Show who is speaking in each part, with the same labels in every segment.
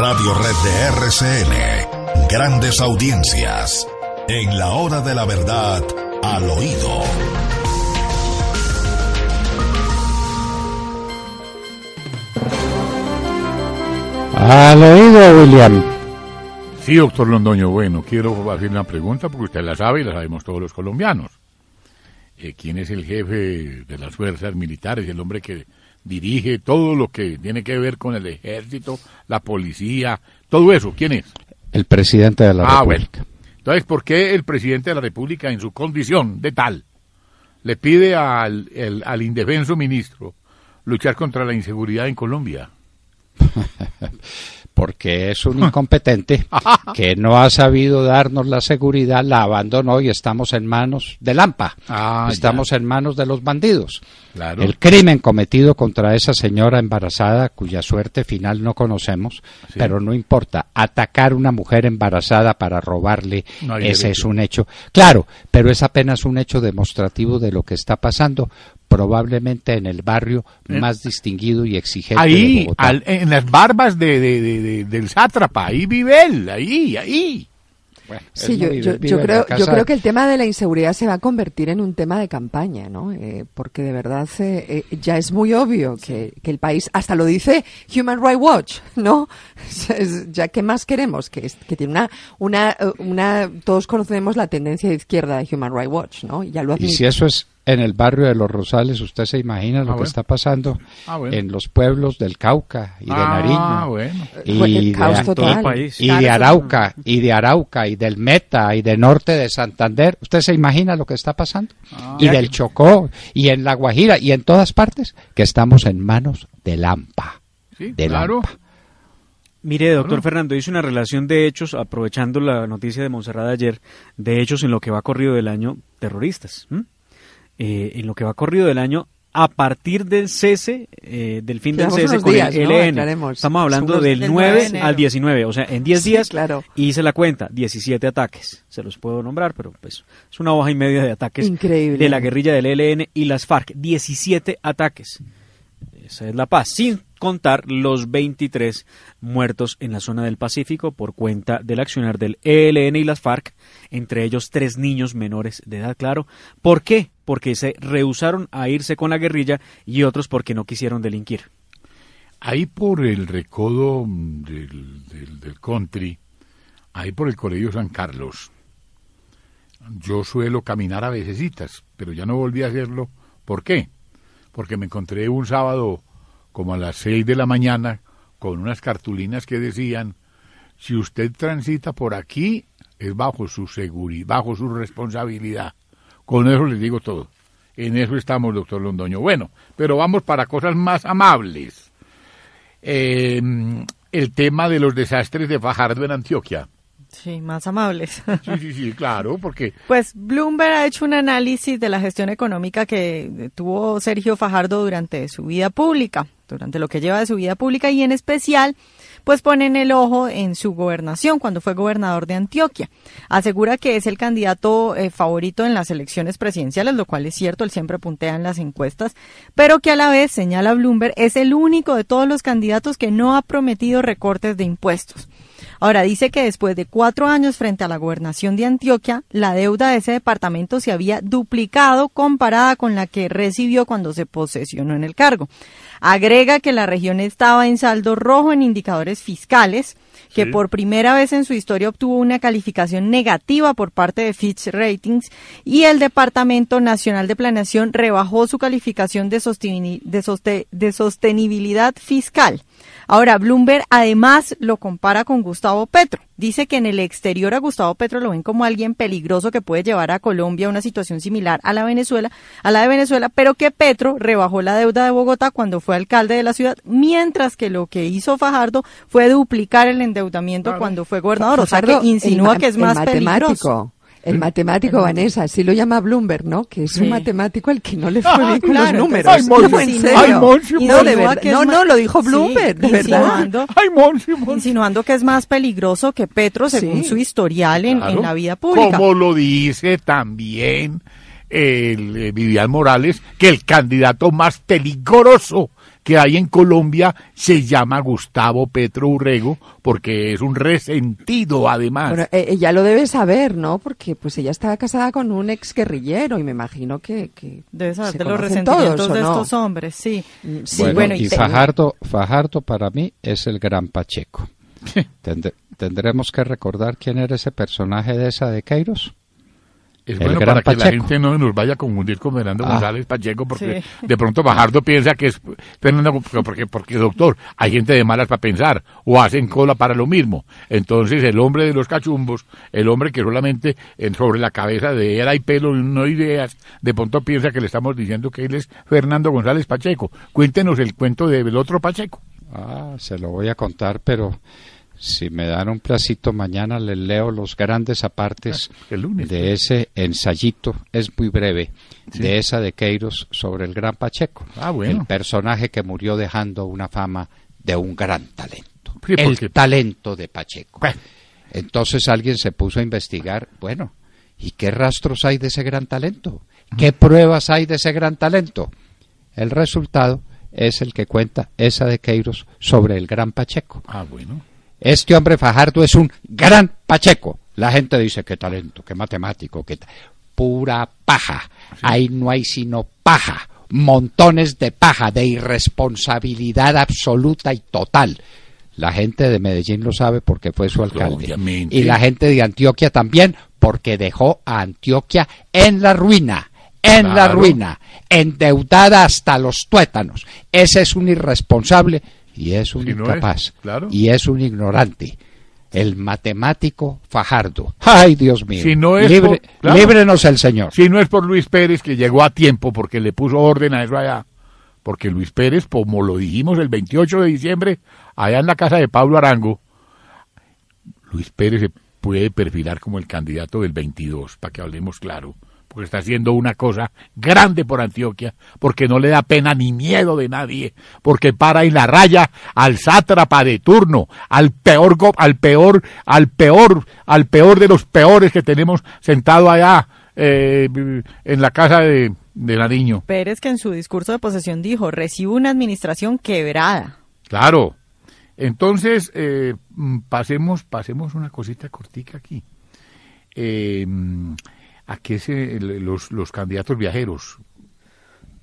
Speaker 1: Radio Red de RCN. Grandes audiencias. En la hora de la verdad, al oído. Al oído, William. Sí, doctor Londoño, bueno, quiero hacer una pregunta porque usted la sabe y la sabemos todos los colombianos. Eh, ¿Quién es el jefe de las fuerzas militares, el hombre que dirige todo lo que tiene que ver con el ejército, la policía, todo eso. ¿Quién es?
Speaker 2: El presidente de la ah, República.
Speaker 1: Entonces, ¿por qué el presidente de la República, en su condición de tal, le pide al indefenso ministro luchar contra la inseguridad en Colombia?
Speaker 2: porque es un incompetente que no ha sabido darnos la seguridad, la abandonó y estamos en manos de Lampa, ah, estamos en manos de los bandidos. El crimen cometido contra esa señora embarazada, cuya suerte final no conocemos, pero no importa, atacar una mujer embarazada para robarle, ese es un hecho. Claro, pero es apenas un hecho demostrativo de lo que está pasando, probablemente en el barrio eh. más distinguido y exigente. de Bogotá.
Speaker 1: en las barbas de, del sátrapa, ahí vive él, ahí, ahí. sí, yo, creo, yo, creo,
Speaker 3: que el tema de la inseguridad se va a convertir en un tema de campaña, ¿no? Eh, porque de verdad eh, ya es muy obvio que, el país, hasta lo dice Human Rights Watch, ¿no? ya ¿qué más queremos, que, tiene una, una, una, todos conocemos la tendencia de izquierda de Human Rights Watch, ¿no? Ya lo admito. Y si
Speaker 4: eso
Speaker 2: es, en el barrio de Los Rosales, usted se imagina lo ah, que está pasando ah, en los pueblos del Cauca y de ah, Nariño y, de, Arauca y de Arauca y del Meta y del norte de Santander. Usted se imagina lo que está pasando y del Chocó y en La Guajira y en todas partes que estamos en manos del AMPA. Sí,
Speaker 4: Mire, doctor Fernando, hice una relación de hechos, aprovechando la noticia de Monserrat ayer, de hechos en lo que va corrido del año terroristas. Eh, en lo que va corrido del año a partir del cese, eh, del fin del cese con el ELN, Estamos hablando del, 9 al 19, o sea, en 10 días claro. hice la cuenta, 17 ataques, se los puedo nombrar, pero pues es una hoja y media de ataques de la guerrilla del ELN y las FARC, 17 ataques. Esa es la paz, sin contar los 23 muertos en la zona del Pacífico por cuenta del accionar del ELN y las FARC, entre ellos tres niños menores de edad, claro. ¿Por qué? porque se rehusaron a irse con la guerrilla y otros porque no quisieron delinquir. Ahí por el recodo mm, del, del, country, ahí
Speaker 1: por el Colegio San Carlos, yo suelo caminar a vecesitas, pero ya no volví a hacerlo. ¿Por qué? Porque me encontré un sábado como a las seis de la mañana con unas cartulinas que decían si usted transita por aquí es bajo su seguridad, bajo su responsabilidad. Con eso les digo todo. En eso estamos, doctor Londoño. Bueno, pero vamos para cosas más amables. Em, el tema de los desastres de Fajardo en Antioquia. Sí, más amables. Sí, sí, sí, claro, porque...
Speaker 5: Pues Bloomberg ha hecho un análisis de la gestión económica que tuvo Sergio Fajardo durante su vida pública durante lo que lleva de su vida pública y en especial pues ponen el ojo en su gobernación cuando fue gobernador de Antioquia. Asegura que es el candidato eh, favorito en las elecciones presidenciales, lo cual es cierto, él siempre puntea en las encuestas, pero que a la vez, señala Bloomberg, es el único de todos los candidatos que no ha prometido recortes de impuestos. Ahora dice que después de cuatro años frente a la gobernación de Antioquia, la deuda de ese departamento se había duplicado comparada con la que recibió cuando se posesionó en el cargo. Agrega que la región estaba en saldo rojo en indicadores fiscales, que por primera vez en su historia obtuvo una calificación negativa por parte de Fitch Ratings y el Departamento Nacional de Planeación rebajó su calificación de, sostenibilidad fiscal Ahora, Bloomberg además lo compara con Gustavo Petro. Dice que en el exterior a Gustavo Petro lo ven como alguien peligroso que puede llevar a Colombia a una situación similar a la Venezuela, a la de Venezuela, pero que Petro rebajó la deuda de Bogotá cuando fue alcalde de la ciudad, mientras que lo que hizo Fajardo fue duplicar el endeudamiento cuando fue gobernador. O sea, que insinúa que es más peligroso.
Speaker 3: El matemático Vanessa, así lo llama Bloomberg, ¿no? Que es un matemático al que no le ah, fue bien con los números. Ay, no, no, no, lo dijo
Speaker 5: Bloomberg, verdad. Insinuando que es más peligroso que Petro según su historial en, la vida pública. Como
Speaker 1: lo dice también el, eh, Vivian Morales, que el candidato más peligroso que hay en Colombia se llama Gustavo Petro Urrego, porque es un resentido además. Bueno,
Speaker 3: e-, ella lo debe saber, ¿no? Porque pues ella estaba casada con un ex guerrillero y me imagino que...
Speaker 5: que debe saber
Speaker 2: de los resentidos todos, estos
Speaker 5: hombres, sí. Mm, sí bueno, y, Fajardo,
Speaker 2: para mí es el gran Pacheco. tendremos que recordar quién era ese personaje de esa de Kairos. Es bueno para que la gente
Speaker 1: no nos vaya a confundir con Fernando ah. González Pacheco, porque de pronto Bajardo piensa que es Fernando, porque, porque doctor, hay gente de malas para pensar, o hacen cola para lo mismo. Entonces, el hombre de los cachumbos, el hombre que solamente sobre la cabeza de él hay pelo y no ideas, de pronto piensa que le estamos diciendo que él es Fernando González Pacheco. Cuéntenos el cuento del otro Pacheco. Ah, se lo voy a contar, pero si me dan un placito mañana, les leo
Speaker 2: los grandes apartes ah, de pues. ese ensayito, es muy breve, de esa de Queiros sobre el gran Pacheco, ah, bueno. el personaje que murió dejando una fama de un gran talento, el talento de Pacheco. Entonces alguien se puso a investigar, bueno, ¿y qué rastros hay de ese gran talento? Ah. ¿Qué pruebas hay de ese gran talento? El resultado es el que cuenta esa de Queiros sobre el gran Pacheco. Ah, bueno. Este hombre Fajardo es un gran Pacheco. La gente dice, qué talento, qué matemático, qué pura paja. Ahí no hay sino paja, montones de paja, de irresponsabilidad absoluta y total. La gente de Medellín lo sabe porque fue su alcalde. Y la gente de Antioquia también porque dejó a Antioquia en la ruina, en la ruina, endeudada hasta los tuétanos. Ese es un irresponsable y es un incapaz, y es un ignorante. El matemático
Speaker 1: Fajardo. ¡Ay, Dios mío! líbrenos el Señor. Si no es por Luis Pérez, que llegó a tiempo porque le puso orden a eso allá. Porque Luis Pérez, como lo dijimos el 28 de diciembre, allá en la casa de Pablo Arango, Luis Pérez se puede perfilar como el candidato del 22, para que hablemos claro porque está haciendo una cosa grande por Antioquia, porque no le da pena ni miedo de nadie, porque para en la raya al sátrapa de turno, al peor al peor, al peor, al peor de los peores que tenemos sentado allá eh, en la casa de, de Nariño.
Speaker 5: Pérez que en su discurso de posesión dijo, recibe una administración quebrada.
Speaker 1: Claro. Entonces, eh, mm, pasemos, pasemos una cosita cortica aquí. Eh, mm, a qué se, los, los candidatos viajeros,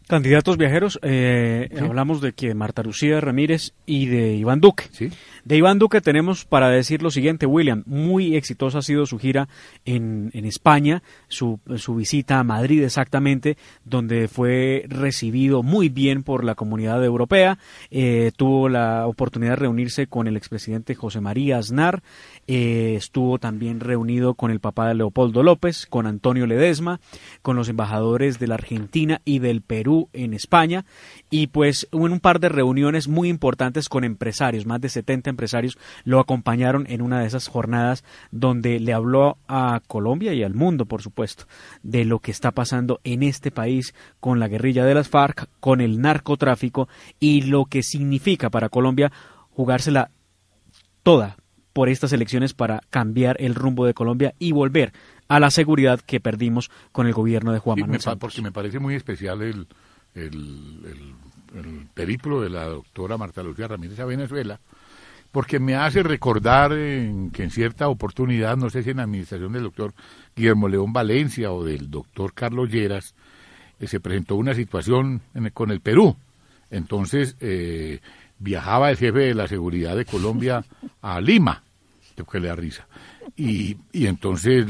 Speaker 4: Candidatos viajeros, eh, hablamos de que Marta Lucía Ramírez y de Iván Duque. ¿Sí? De Iván Duque tenemos para decir lo siguiente, William, muy exitosa ha sido su gira en, España, su, su, visita a Madrid exactamente, donde fue recibido muy bien por la comunidad europea, eh, tuvo la oportunidad de reunirse con el expresidente José María Aznar, eh, estuvo también reunido con el papá de Leopoldo López, con Antonio Ledesma, con los embajadores de la Argentina y del Perú en España, y pues hubo un par de reuniones muy importantes con empresarios, más de 70 empresarios lo acompañaron en una de esas jornadas donde le habló a Colombia y al mundo, por supuesto, de lo que está pasando en este país con la guerrilla de las FARC, con el narcotráfico y lo que significa para Colombia jugársela toda por estas elecciones para cambiar el rumbo de Colombia y volver a la seguridad que perdimos con el gobierno de Juan Manuel
Speaker 1: Porque me parece muy especial el, el, el, periplo de la doctora Marta Lucía Ramírez a Venezuela, porque me hace recordar que en cierta oportunidad, no sé si en la administración del doctor Guillermo León Valencia o del doctor Carlos Lleras, eh, se presentó una situación con el Perú. Entonces eh, viajaba el jefe de la seguridad de Colombia a Lima, que le da risa. Y, y entonces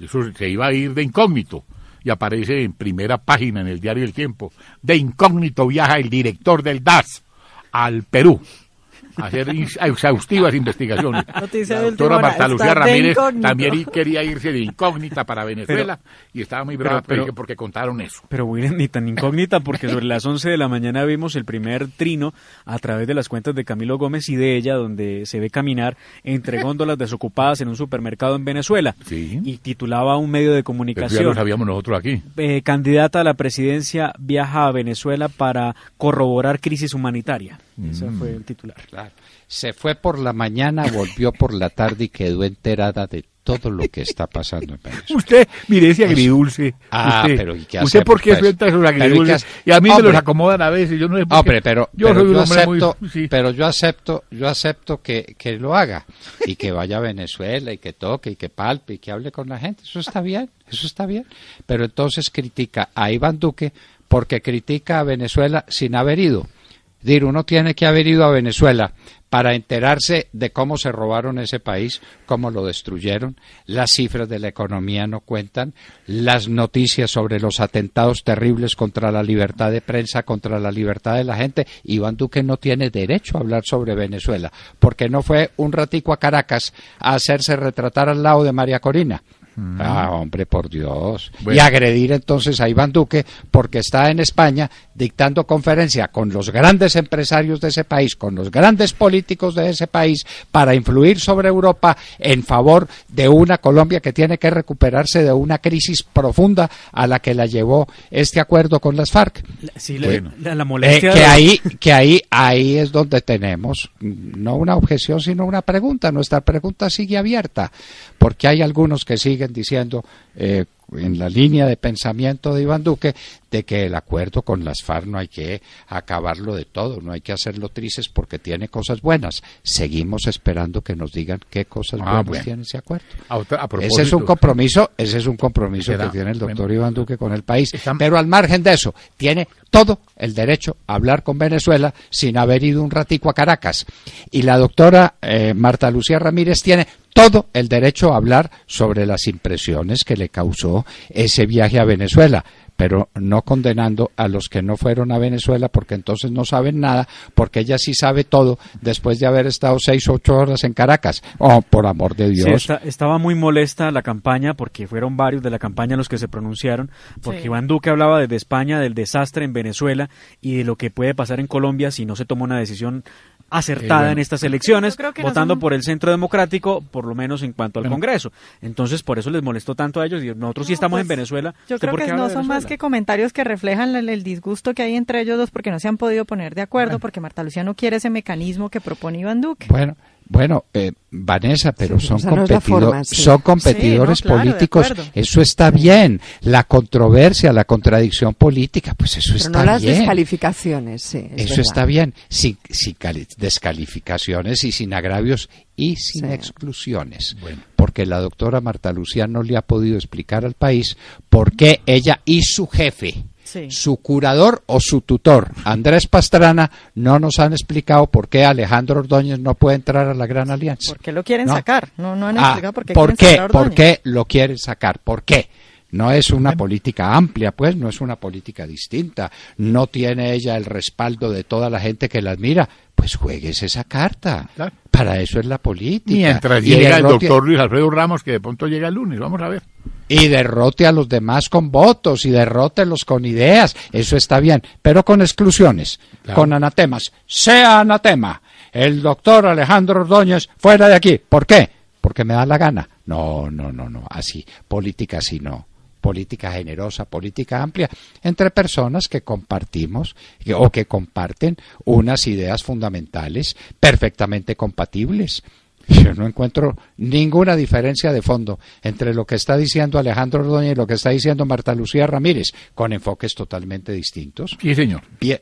Speaker 1: eso se iba a ir de incógnito y aparece en primera página en el diario El Tiempo. De incógnito viaja el director del DAS al Perú hacer exhaustivas investigaciones. la doctora Marta Lucía Ramírez también quería irse de incógnita para Venezuela y estaba muy brava porque contaron eso.
Speaker 4: Pero ni tan incógnita porque sobre las 11 de la mañana vimos el primer trino a través de las cuentas de Camilo Gómez y de ella donde se ve caminar entre góndolas desocupadas en un supermercado en Venezuela y titulaba un medio de comunicación. ya lo sabíamos nosotros aquí. Eh, candidata a la presidencia viaja a Venezuela para corroborar crisis humanitaria. Ese fue mm. el titular.
Speaker 2: Se fue por la mañana, volvió por la tarde y quedó enterada de todo lo que está pasando en Venezuela.
Speaker 1: Usted, mire, ese agridulce. Ah, usted, pero ¿Usted por qué pues? suelta esos agridulces? Y, a mí se los acomodan a veces. Yo no pero, yo, acepto,
Speaker 2: pero yo acepto, que, que lo haga y que vaya a Venezuela y que toque y que palpe y que hable con la gente. Eso está bien, eso está bien. Pero entonces critica a Iván Duque porque critica a Venezuela sin haber ido. Dir, uno tiene que haber ido a Venezuela para enterarse de cómo se robaron ese país, cómo lo destruyeron. Las cifras de la economía no cuentan. Las noticias sobre los atentados terribles contra la libertad de prensa, contra la libertad de la gente. Iván Duque no tiene derecho a hablar sobre Venezuela, porque no fue un ratico a Caracas a hacerse retratar al lado de María Corina. Mm. Ah, hombre, por Dios. Y agredir entonces a Iván Duque porque está en España dictando conferencia con los grandes empresarios de ese país, con los grandes políticos de ese país, para influir sobre Europa en favor de una Colombia que tiene que recuperarse de una crisis profunda a la que la llevó este acuerdo con las FARC.
Speaker 4: Sí, la, molestia eh, que ahí,
Speaker 2: que ahí, ahí es donde tenemos no una objeción, sino una pregunta. Nuestra pregunta sigue abierta, porque hay algunos que siguen diciendo eh, en la línea de pensamiento de Iván Duque de que el acuerdo con las FARC no hay que acabarlo de todo, no hay que hacerlo tristes porque tiene cosas buenas. Seguimos esperando que nos digan qué cosas ah, buenas tiene ese acuerdo. ese es un compromiso, ese es un compromiso que tiene el doctor Iván Duque con el país. Pero al margen de eso, tiene todo el derecho a hablar con Venezuela sin haber ido un ratico a Caracas. Y la doctora eh, Marta Lucía Ramírez tiene todo el derecho a hablar sobre las impresiones que le causó ese viaje a Venezuela, pero no condenando a los que no fueron a Venezuela porque entonces no saben nada, porque ella sí sabe todo después de haber estado seis o ocho horas en Caracas. Oh, por amor de Dios.
Speaker 4: estaba muy molesta la campaña porque fueron varios de la campaña los que se pronunciaron, porque Iván Duque hablaba desde España del desastre en Venezuela y de lo que puede pasar en Colombia si no se tomó una decisión acertada en estas elecciones, votando por el centro democrático, por lo menos en cuanto al Congreso. Entonces, por eso les molestó tanto a ellos. Y nosotros sí estamos en pues, Venezuela. Yo creo que no son más que
Speaker 5: comentarios que reflejan el, disgusto que hay entre ellos dos porque no se han podido poner de acuerdo, porque Marta Lucía no quiere ese mecanismo que propone Iván Duque.
Speaker 2: Bueno, bueno, eh, Vanessa, pero son, son competidores políticos. Eso está bien. La controversia, la contradicción política, pues eso está está no las
Speaker 3: descalificaciones, sí. eso está bien.
Speaker 2: Sin, descalificaciones y sin agravios y sin exclusiones. Porque la doctora Marta Lucía no le ha podido explicar al país por qué ella y su jefe su curador o su tutor, Andrés Pastrana, no nos han explicado por qué Alejandro Ordóñez no puede entrar a la Gran Alianza. ¿Por qué lo quieren sacar?
Speaker 5: Ah, por qué. ¿Por qué
Speaker 2: lo quieren sacar? ¿Por qué? No es una política amplia, pues, no es una política distinta. No tiene ella el respaldo de toda la gente que la admira pues juegues
Speaker 1: esa carta.
Speaker 2: Para eso es la política. Mientras y llega el doctor
Speaker 1: Luis Alfredo Ramos, que de pronto llega el lunes, vamos a ver.
Speaker 2: Y derrote a los demás con votos y derrótelos con ideas. Eso está bien, pero con exclusiones, con anatemas. Sea anatema. El doctor Alejandro Ordóñez fuera de aquí. ¿Por qué? Porque me da la gana. No, no, no, no. Así, política así no política generosa, política amplia, entre personas que compartimos o que comparten unas ideas fundamentales perfectamente compatibles. Yo no encuentro ninguna diferencia de fondo entre lo que está diciendo Alejandro Ordóñez y lo que está diciendo Marta Lucía Ramírez, con enfoques totalmente distintos. Sí, señor. Bien,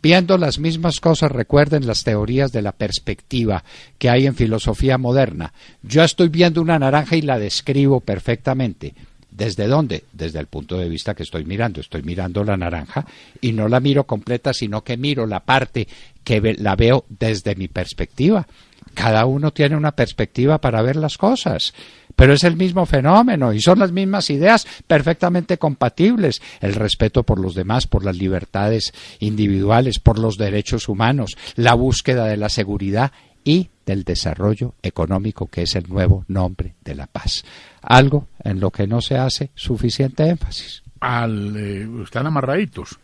Speaker 2: viendo las mismas cosas, recuerden las teorías de la perspectiva que hay en filosofía moderna. Yo estoy viendo una naranja y la describo perfectamente. ¿Desde dónde? Desde el punto de vista que estoy mirando. Estoy mirando la naranja y no la miro completa, sino que miro la parte que la veo desde mi perspectiva. Cada uno tiene una perspectiva para ver las cosas, pero es el mismo fenómeno y son las mismas ideas perfectamente compatibles. El respeto por los demás, por las libertades individuales, por los derechos humanos, la búsqueda de la seguridad y del desarrollo económico, que es el nuevo nombre de la paz algo en lo que no se hace suficiente énfasis.
Speaker 1: Al, eh, están amarraditos.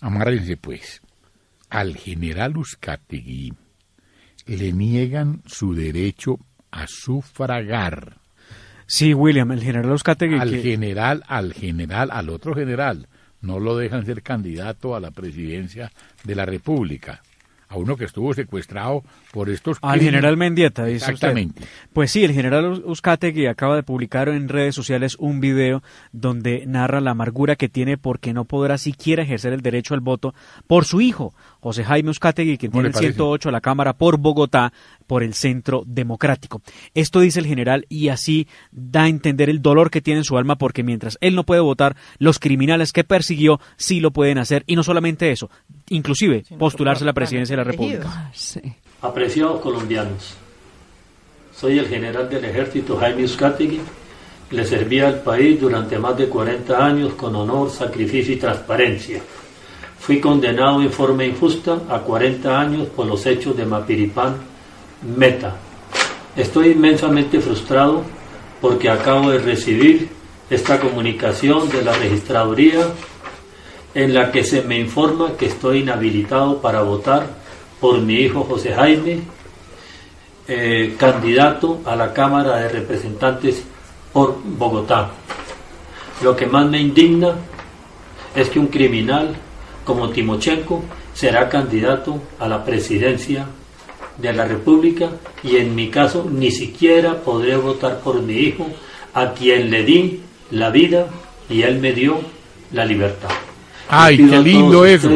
Speaker 1: Amárrense pues. Al general Uzcategui le niegan su derecho a sufragar.
Speaker 4: Sí, William, el general Uzcategui.
Speaker 1: Al general, al general, al otro general. No lo dejan ser candidato a la presidencia de la República uno que estuvo secuestrado por estos... Al general Mendieta, dice Exactamente.
Speaker 4: Pues sí, el general Uzcategui acaba de publicar en redes sociales un video donde narra la amargura que tiene porque no podrá siquiera ejercer el derecho al voto por su hijo, José Jaime Uzcategui, quien tiene el 108 a la Cámara por Bogotá, por el Centro Democrático. Esto dice el general y así da a entender el dolor que tiene en su alma porque mientras él no puede votar, los criminales que persiguió sí lo pueden hacer y no solamente eso, inclusive postularse a la presidencia de la República. Ah,
Speaker 6: Apreciados colombianos, soy el general del ejército Jaime Uzcategui. Le serví al país durante más de 40 años con honor, sacrificio y transparencia fui condenado en forma injusta a 40 años por los hechos de Mapiripán Meta. Estoy inmensamente frustrado porque acabo de recibir esta comunicación de la registraduría en la que se me informa que estoy inhabilitado para votar por mi hijo José Jaime, eh, candidato a la Cámara de Representantes por Bogotá. Lo que más me indigna es que un criminal como Timochenko, será candidato a la presidencia de la República y en mi caso ni siquiera podré votar por mi hijo, a quien le di la vida y él me dio la libertad.
Speaker 1: ¡Ay, qué lindo eso!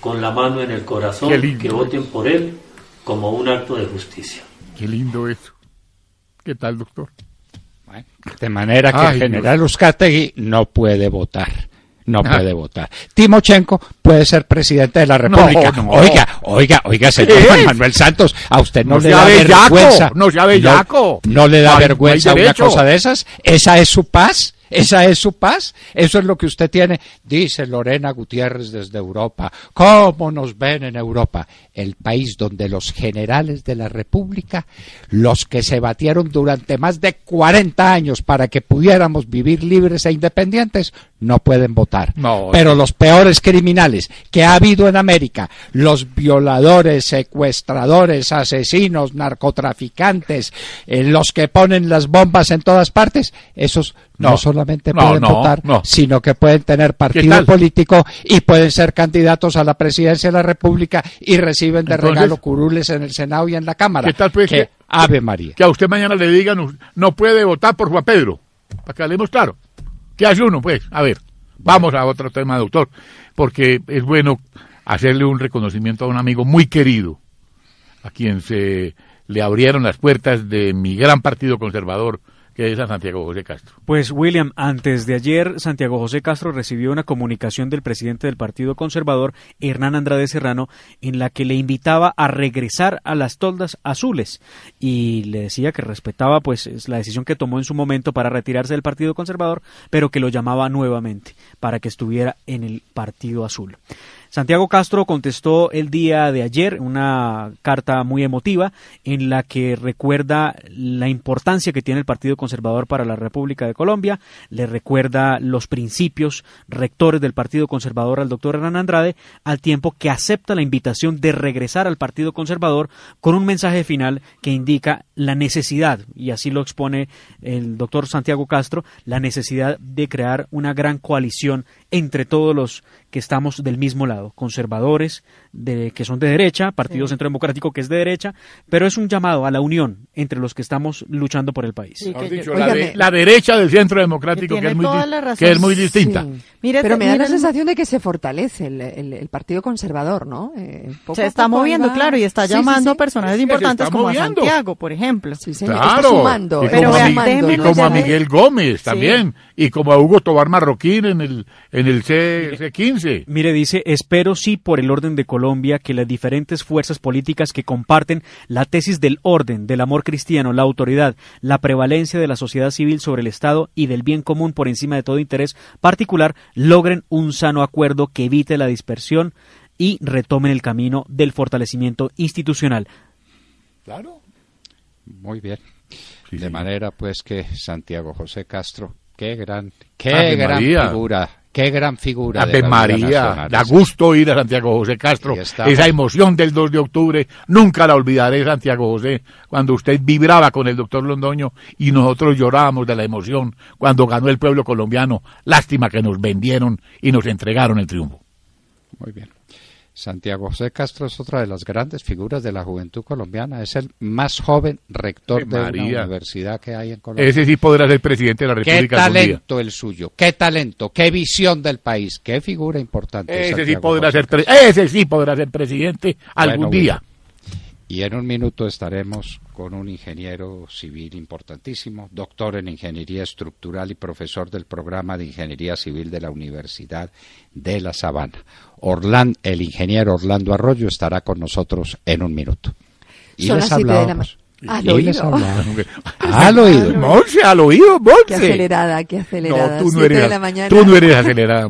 Speaker 6: con la mano en el corazón que voten por él como un acto de justicia. ¡Qué lindo
Speaker 1: eso! ¿Qué tal, doctor?
Speaker 2: De manera que el general Dios. Uzcategui no puede votar no ah. puede votar. Timochenko puede ser presidente de la República. Oiga, oiga, oiga, señor Manuel Santos, a usted no, le da vergüenza. No le da vergüenza una cosa de esas. Esa es su paz. Esa es su paz, eso es lo que usted tiene, dice Lorena Gutiérrez desde Europa. ¿Cómo nos ven en Europa? el país donde los generales de la República, los que se batieron durante más de 40 años para que pudiéramos vivir libres e independientes, no pueden votar. Pero los peores criminales que ha habido en América, los violadores, secuestradores, asesinos, narcotraficantes, eh, los que ponen las bombas en todas partes, esos no, solamente pueden votar, sino que pueden tener partido político y pueden ser candidatos a la presidencia de la República y recibir reciben de
Speaker 1: curules en el Senado y en la Cámara. ¿Qué tal, pues, que, Ave María. Que a usted mañana le digan, no puede votar por Juan Pedro. Para que hablemos claro. ¿Qué hace uno? Pues, a ver, vamos a otro tema, doctor. Porque es bueno hacerle un reconocimiento a un amigo muy querido, a quien se le abrieron las puertas de mi gran partido conservador, ¿Qué es Santiago José Castro.
Speaker 4: Pues William, antes de ayer Santiago José Castro recibió una comunicación del presidente del Partido Conservador, Hernán Andrade Serrano, en la que le invitaba a regresar a las toldas azules y le decía que respetaba pues la decisión que tomó en su momento para retirarse del Partido Conservador, pero que lo llamaba nuevamente para que estuviera en el Partido Azul. Santiago Castro contestó el día de ayer una carta muy emotiva en la que recuerda la importancia que tiene el Partido Conservador para la República de Colombia, le recuerda los principios rectores del Partido Conservador al doctor Hernán Andrade, al tiempo que acepta la invitación de regresar al Partido Conservador con un mensaje final que indica la necesidad, y así lo expone el doctor Santiago Castro, la necesidad de crear una gran coalición entre todos los que estamos del mismo lado conservadores, de, que son de derecha, Partido Centro Democrático que es de derecha, pero es un llamado a la unión entre los que estamos luchando por el país. Eh, la, derecha del Centro Democrático que, es muy, que es muy, distinta.
Speaker 3: pero me da la sensación de que se fortalece el, el, Partido Conservador, ¿no? Eh, se está moviendo, claro, y está llamando a personajes importantes como a Santiago,
Speaker 5: por ejemplo. Claro, y,
Speaker 1: como a, Miguel Gómez también,
Speaker 4: y como a Hugo Tobar Marroquín en el, en el C, C15. Mire, dice, espero sí por el orden de color Colombia que las diferentes fuerzas políticas que comparten la tesis del orden, del amor cristiano, la autoridad, la prevalencia de la sociedad civil sobre el Estado y del bien común por encima de todo interés particular, logren un sano acuerdo que evite la dispersión y retomen el camino del fortalecimiento institucional. Claro.
Speaker 2: Muy bien. de manera pues que Santiago José Castro, qué gran, qué figura Qué gran figura. de María,
Speaker 1: da gusto ir a Santiago José Castro. Esa emoción del 2 de octubre, nunca la olvidaré, Santiago José, cuando usted vibraba con el doctor Londoño y nosotros llorábamos de la emoción cuando ganó el pueblo colombiano. Lástima que nos vendieron y nos entregaron el triunfo. Muy bien. Santiago José Castro
Speaker 2: es otra de las grandes figuras de la juventud colombiana. Es el más joven rector de la universidad que hay en Colombia. Ese sí podrá ser presidente de la República. Qué talento el suyo, qué talento, qué visión del país, qué figura importante. Ese, sí podrá,
Speaker 1: ser, ser presidente algún día.
Speaker 2: Y en un minuto estaremos con un ingeniero civil importantísimo, doctor en ingeniería estructural y profesor del programa de ingeniería civil de la Universidad de La Sabana. Orlando, el ingeniero Orlando Arroyo estará con nosotros en un minuto.
Speaker 3: Y les Al oído.
Speaker 1: Al oído. Monse, oído, Qué acelerada,
Speaker 3: qué acelerada. tú no, de la tú no
Speaker 1: eres acelerada,